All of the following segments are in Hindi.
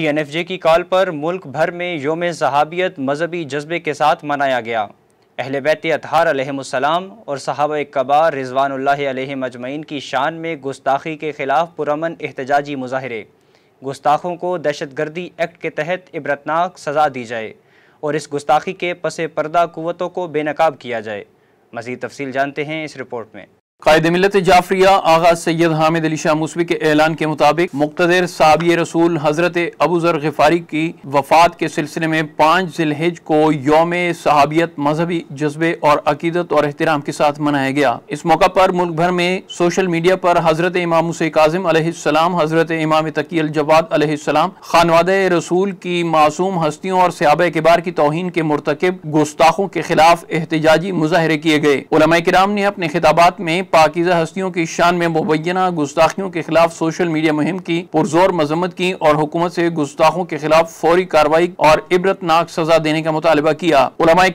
टीएनएफजे की कॉल पर मुल्क भर में योम सहाबियत मजहबी जज्बे के साथ मनाया गया अहल बैत अतहारम और साहब कबार रिजवान मजमैन की शान में गुस्ताखी के खिलाफ पुरमन एहतजाजी मुजाहरे गुस्ताखों को दहशत गर्दी एक्ट के तहत इबरतनाक सज़ा दी जाए और इस गुस्ताखी के पसे पर्दा कुतों को बेनकाब किया जाए मज़ीद तफसील जानते हैं इस रिपोर्ट में कायद मिलत जाफरिया आगा सैयद हामिद अली शाह मूसवी के ऐलान के मुताबिक मुख्तर साब रसूल हजरत अबू जर गफारी की वफात के सिलसिले में पाँच जिलहेज को योम सहाबियत मजहबी जज्बे और अकीदत और अहतराम के साथ मनाया गया इस मौका पर मुल्क भर में सोशल मीडिया पर हजरत इमाम काजिम अलैहिस्सलाम हजरत इमाम तकी अलजवाद अलैहिस्सलाम खानवाद रसूल की मासूम हस्तियों और सयाब किबार की तोहन के मरतकब गुस्ताखों के खिलाफ एहतजाजी मुजाहरे किए गए उलमा कराम ने अपने खिताबात में पाकिजा हस्तियों की शान में मुबैना गुस्ताखियों के खिलाफ सोशल मीडिया मुहिम की पुरजोर मजम्मत की और हुकूमत से गुस्ताखों के खिलाफ फौरी कार्रवाई और इबरतनाक सजा देने का मुतालबा किया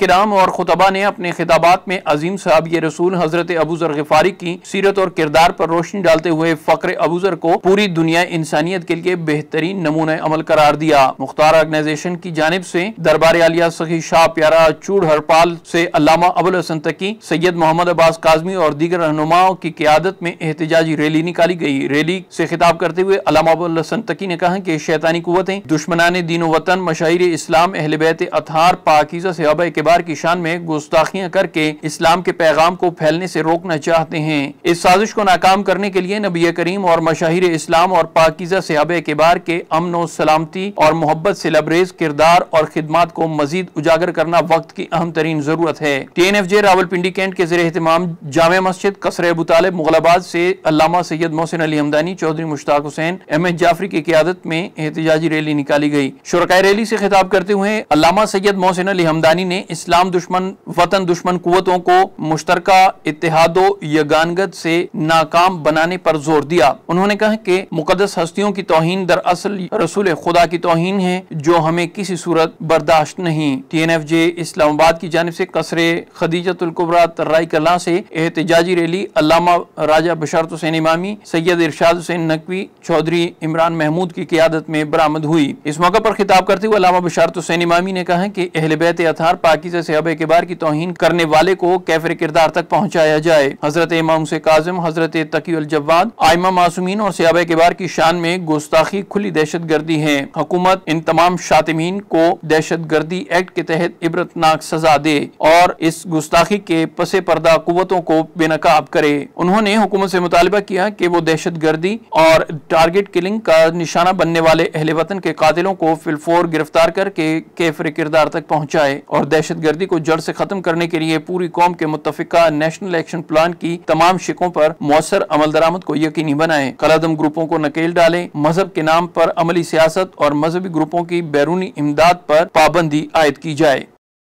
के नाम और खुतबा ने अपने खिताबात में अजीम साहब ये रसूल हजरत अबूजर गफारी की सीरत और किरदार पर रोशनी डालते हुए फकर अबूजर को पूरी दुनिया इंसानियत के लिए बेहतरीन नमूने अमल करार दिया मुख्तार ऑर्गेनाइजेशन की जानब ऐसी दरबार आलिया सखी शाह प्यारा चूड़ हरपाल ऐसी अलामा अबुल हसन तकी सैयद मोहम्मद अब्बास काजमी और दीगर रहन रहनुमाओं की क्यादत में एहतजाजी रैली निकाली गई रैली से खिताब करते हुए अलामाबुलसन तकी ने कहा कि शैतानी कुतें दुश्मनान दीन वतन मशाहिर इस्लाम अहल बैत अतहार पाकिजा से अब एबार की शान में गुस्ताखियाँ करके इस्लाम के पैगाम को फैलने से रोकना चाहते हैं इस साजिश को नाकाम करने के लिए नबी करीम और मशाहिर इस्लाम और पाकिजा से अब एबार के अमन व सलामती और मोहब्बत से लबरेज किरदार और खिदमत को मजीद उजागर करना वक्त की अहम तरीन जरूरत है T N F J Rawalpindi cantt के जेर अहतमाम जाम मस्जिद सरे अबू तालब मुगलाबाद से अलामा सैयद मोहसिन अली हमदानी चौधरी मुश्ताक हुसैन एम एच जाफरी की क्यादत में एहतजाजी रैली निकाली गई शुरकाय रैली से खिताब करते हुए अलामा सैयद मोहसिन अली हमदानी ने इस्लाम दुश्मन वतन दुश्मन कुतों को मुश्तर इतिहादो यगानगत से नाकाम बनाने पर जोर दिया उन्होंने कहा कि मुकदस हस्तियों की तोहन दरअसल रसूल खुदा की तोहन है जो हमें किसी सूरत बर्दाश्त नहीं T N F J Islamabad की जानब से कसरे खदीजतुल्कुबरा तर्राई कला से एहतजाजी रैली अलामा राजा बशारत हुसैन इमामी सैयद इरशाद हुसैन नकवी चौधरी इमरान महमूद की क्यादत में बरामद हुई इस मौके पर खिताब करते हुए अलामा बशारत हुसैन इमामी ने कहा कि अहल बैत अथार पाकिजा से अब की तोहन करने वाले को कैफर किरदार तक पहुँचाया जाए हजरत इमाम से काजम हजरत तकी जवाद आयमा मासूमिन और सियाब बार की शान में गुस्ताखी खुली दहशत गर्दी है हुकूमत इन तमाम शातिमीन को दहशत गर्दी एक्ट के तहत इबरतनाक सजा दे और इस गुस्ताखी के पसे पर्दा कुतों को बेनकाब करे उन्होंने हुकूमत से मुतालबा किया कि वो दहशत गर्दी और टारगेट किलिंग का निशाना बनने वाले अहल वतन के कातिलों को फिलफोर गिरफ्तार करके कैफर किरदार तक पहुँचाए और दहशत गर्दी को जड़ से खत्म करने के लिए पूरी कौम के मुतफ़ा नेशनल एक्शन प्लान की तमाम शिकों पर मौसर अमल दरामद को यकीनी बनाए कलादम ग्रुपों को नकेल डाले मजहब के नाम पर अमली सियासत और मजहबी ग्रुपों की बैरूनी इमदाद पर पाबंदी आयद की जाए